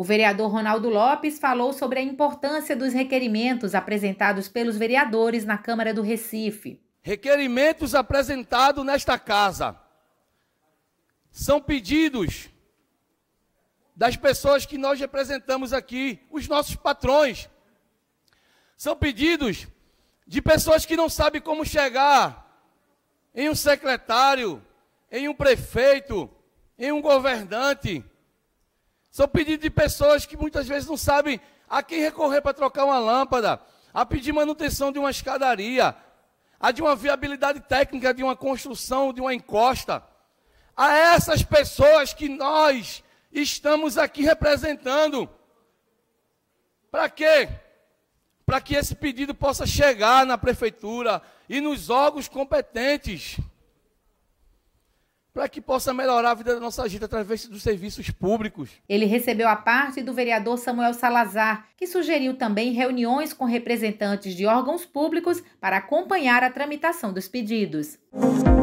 O vereador Ronaldo Lopes falou sobre a importância dos requerimentos apresentados pelos vereadores na Câmara do Recife. Requerimentos apresentados nesta casa são pedidos das pessoas que nós representamos aqui, os nossos patrões. São pedidos de pessoas que não sabem como chegar em um secretário, em um prefeito, em um governante. São pedidos de pessoas que muitas vezes não sabem a quem recorrer para trocar uma lâmpada, a pedir manutenção de uma escadaria, a de uma viabilidade técnica de uma construção, de uma encosta. A essas pessoas que nós estamos aqui representando. Para quê? Para que esse pedido possa chegar na prefeitura e nos órgãos competentes para que possa melhorar a vida da nossa gente através dos serviços públicos. Ele recebeu a parte do vereador Samuel Salazar, que sugeriu também reuniões com representantes de órgãos públicos para acompanhar a tramitação dos pedidos.